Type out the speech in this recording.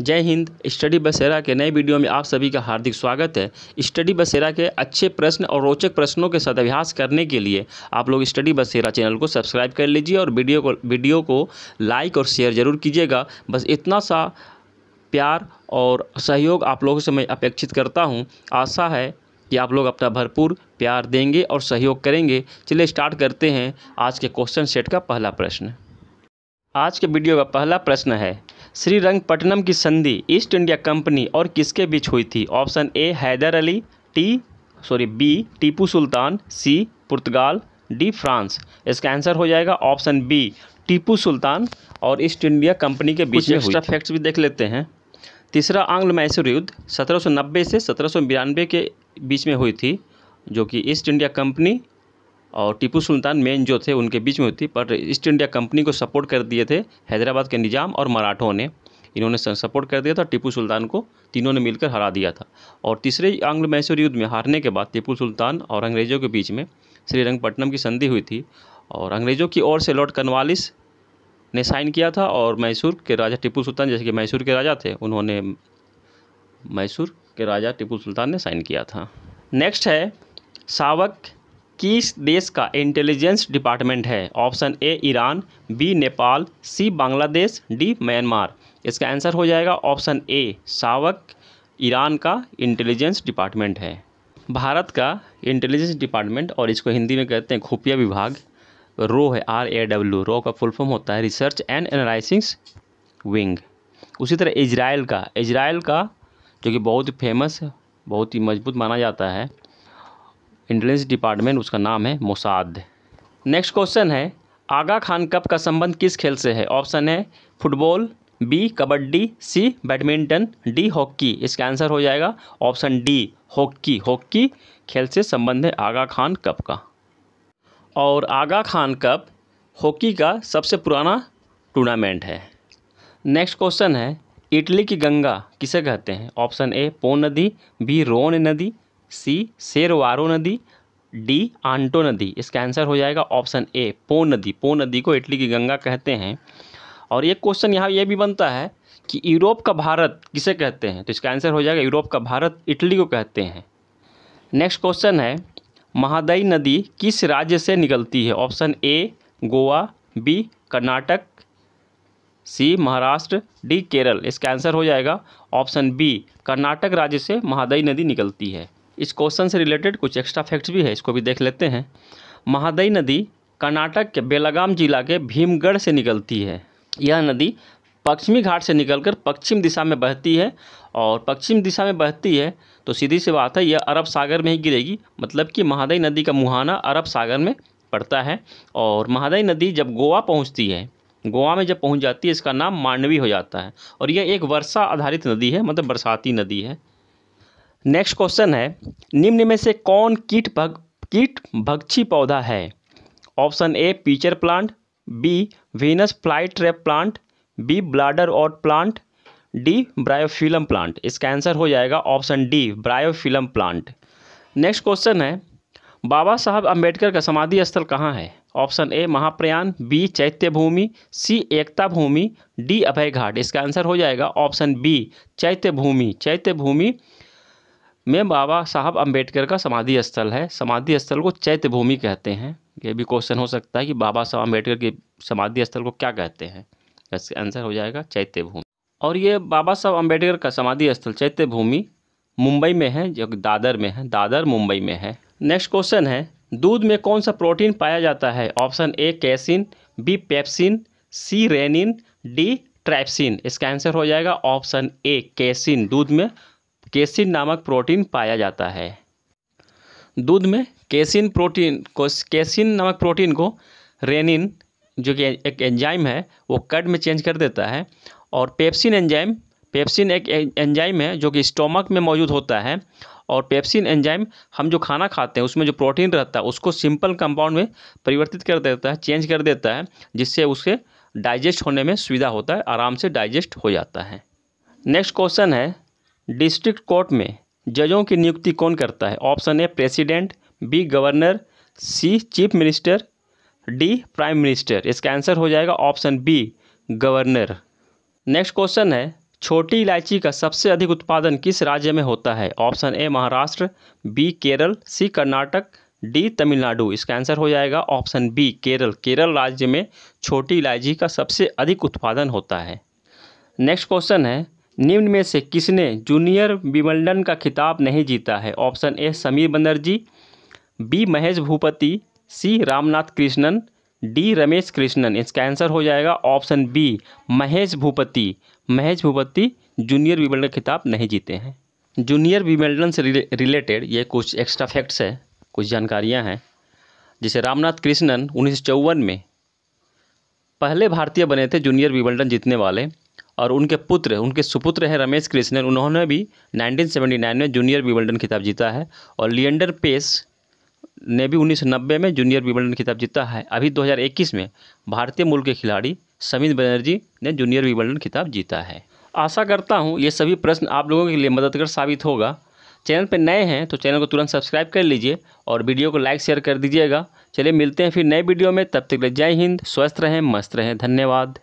जय हिंद स्टडी बसेरा के नए वीडियो में आप सभी का हार्दिक स्वागत है स्टडी बसेरा के अच्छे प्रश्न और रोचक प्रश्नों के साथ अभ्यास करने के लिए आप लोग स्टडी बसेरा चैनल को सब्सक्राइब कर लीजिए और वीडियो को वीडियो को लाइक और शेयर ज़रूर कीजिएगा बस इतना सा प्यार और सहयोग आप लोगों से मैं अपेक्षित करता हूँ आशा है कि आप लोग अपना भरपूर प्यार देंगे और सहयोग करेंगे चलिए स्टार्ट करते हैं आज के क्वेश्चन सेट का पहला प्रश्न आज के वीडियो का पहला प्रश्न है श्रीरंगपट्टनम की संधि ईस्ट इंडिया कंपनी और किसके बीच हुई थी option A Hyder Ali T sorry B Tipu Sultan C Portugal D France इसका आंसर हो जाएगा ऑप्शन बी टीपू सुल्तान और ईस्ट इंडिया कंपनी के बीच में एक्स्ट्रा फैक्ट्स भी देख लेते हैं तीसरा आंग्ल मैसूर युद्ध 1790 से सत्रह के बीच में हुई थी जो कि ईस्ट इंडिया कंपनी और टीपू सुल्तान मेन जो थे उनके बीच में होती पर ईस्ट इंडिया कंपनी को सपोर्ट कर दिए थे हैदराबाद के निज़ाम और मराठों ने इन्होंने सपोर्ट कर दिया था टीपू सुल्तान को तीनों ने मिलकर हरा दिया था और तीसरे आंग्ल मैसूर युद्ध में हारने के बाद टीपू सुल्तान और अंग्रेज़ों के बीच में श्रीरंगपट्टनम की संधि हुई थी और अंग्रेज़ों की ओर से लॉर्ड कन्वालिस ने साइन किया था और मैसूर के राजा टीपू सुल्तान जैसे कि मैसूर के राजा थे उन्होंने मैसूर के राजा टीपू सुल्तान ने साइन किया था नेक्स्ट है सावक किस देश का इंटेलिजेंस डिपार्टमेंट है option A Iran B Nepal C Bangladesh D Myanmar इसका आंसर हो जाएगा ऑप्शन ए सावक ईरान का इंटेलिजेंस डिपार्टमेंट है भारत का इंटेलिजेंस डिपार्टमेंट और इसको हिंदी में कहते हैं खुफिया विभाग रो है आर ए डब्ल्यू रो का फुल फॉर्म होता है रिसर्च एंड एनालिसिस विंग उसी तरह इजराइल का इजराइल का जो कि बहुत ही फेमस बहुत ही मजबूत माना जाता है इंटेलिजेंस डिपार्टमेंट उसका नाम है मोसाद नेक्स्ट क्वेश्चन है आगा खान कप का संबंध किस खेल से है ऑप्शन है football B kabaddi C badminton D hockey इसका आंसर हो जाएगा ऑप्शन डी हॉकी हॉकी खेल से संबंध है आगा खान कप का और आगा खान कप हॉकी का सबसे पुराना टूर्नामेंट है नेक्स्ट क्वेश्चन है इटली की गंगा किसे कहते हैं ऑप्शन ए पोन नदी बी रोन नदी सी शेरवारो नदी डी आंटो नदी इसका आंसर हो जाएगा ऑप्शन ए पो नदी पो नदी को इटली की गंगा कहते हैं और एक क्वेश्चन यहाँ यह भी बनता है कि यूरोप का भारत किसे कहते हैं तो इसका आंसर हो जाएगा यूरोप का भारत इटली को कहते हैं नेक्स्ट क्वेश्चन है महादई नदी किस राज्य से निकलती है option A Goa B Karnataka C Maharashtra D Kerala इसका आंसर हो जाएगा ऑप्शन बी कर्नाटक राज्य से महादई नदी निकलती है इस क्वेश्चन से रिलेटेड कुछ एक्स्ट्रा फैक्ट्स भी है इसको भी देख लेते हैं महादई नदी कर्नाटक के बेलागाम जिला के भीमगढ़ से निकलती है यह नदी पश्चिमी घाट से निकलकर पश्चिम दिशा में बहती है और पश्चिम दिशा में बहती है तो सीधी सी बात है यह अरब सागर में ही गिरेगी मतलब कि महादई नदी का मुहाना अरब सागर में पड़ता है और महादई नदी जब गोवा पहुंचती है गोवा में जब पहुंच जाती है इसका नाम मांडवी हो जाता है और यह एक वर्षा आधारित नदी है मतलब बरसाती नदी है नेक्स्ट क्वेश्चन है निम्न में से कौन कीट भग कीट भक्षी पौधा है option A pitcher plant B Venus fly trap plant B bladderwort plant D bryophyllum plant इसका आंसर हो जाएगा option D bryophyllum plant next question है बाबा साहब अंबेडकर का समाधि स्थल कहाँ है ऑप्शन ए महाप्रयाण बी चैत्य भूमि सी एकता भूमि डी अभय घाट इसका आंसर हो जाएगा ऑप्शन बी चैत्य भूमि चैत्य भूमि में बाबा साहब अम्बेडकर का समाधि स्थल है समाधि स्थल को चैत्य भूमि कहते हैं ये भी क्वेश्चन हो सकता है कि बाबा साहब अम्बेडकर के समाधि स्थल को क्या कहते हैं इसका आंसर हो जाएगा चैत्य भूमि और ये बाबा साहब अम्बेडकर का समाधि स्थल चैत्य भूमि मुंबई में है जो दादर में है दादर मुंबई में है नेक्स्ट क्वेश्चन है दूध में कौन सा प्रोटीन पाया जाता है option A casein B pepsin C rennin D trypsin इसका आंसर हो जाएगा ऑप्शन ए कैसिन दूध में केसिन नामक प्रोटीन पाया जाता है दूध में केसिन प्रोटीन को केसिन नामक प्रोटीन को रेनिन जो कि एक एंजाइम है वो कड में चेंज कर देता है और पेप्सिन एंजाइम पेप्सिन एक एंजाइम है जो कि स्टोमक में मौजूद होता है और पेप्सिन एंजाइम हम जो खाना खाते हैं उसमें जो प्रोटीन रहता है उसको सिंपल कंपाउंड में परिवर्तित कर देता है चेंज कर देता है जिससे उसके डाइजेस्ट होने में सुविधा होता है आराम से डाइजेस्ट हो जाता है नेक्स्ट क्वेश्चन है डिस्ट्रिक्ट कोर्ट में जजों की नियुक्ति कौन करता है option A president B governor C chief minister D prime minister इसका आंसर हो जाएगा option B governor next question है छोटी इलायची का सबसे अधिक उत्पादन किस राज्य में होता है option A Maharashtra B Kerala C Karnataka D Tamil Nadu इसका आंसर हो जाएगा ऑप्शन बी केरल केरल राज्य में छोटी इलायची का सबसे अधिक उत्पादन होता है नेक्स्ट क्वेश्चन है निम्न में से किसने जूनियर विमल्डन का खिताब नहीं जीता है option A Sameer Banerjee B Mahesh Bhupathi C Ramanath Krishnan D Ramesh Krishnan इसका आंसर हो जाएगा option B Mahesh Bhupathi Mahesh Bhupathi junior Wimbledon खिताब नहीं जीते हैं जूनियर विमल्डन से रिलेटेड ये कुछ एक्स्ट्रा फैक्ट्स है कुछ जानकारियाँ हैं जैसे रामनाथ कृष्णन उन्नीस में पहले भारतीय बने थे जूनियर विमल्डन जीतने वाले और उनके पुत्र उनके सुपुत्र हैं रमेश कृष्णन उन्होंने भी 1979 में जूनियर विंबलडन खिताब जीता है और लियंडर पेस ने भी 1990 में जूनियर विंबलडन खिताब जीता है अभी 2021 में भारतीय मूल के खिलाड़ी समित बनर्जी ने जूनियर विबल्डन खिताब जीता है आशा करता हूँ ये सभी प्रश्न आप लोगों के लिए मददगार साबित होगा चैनल पर नए हैं तो चैनल को तुरंत सब्सक्राइब कर लीजिए और वीडियो को लाइक शेयर कर दीजिएगा चलिए मिलते हैं फिर नए वीडियो में तब तक जय हिंद स्वस्थ रहें मस्त रहें धन्यवाद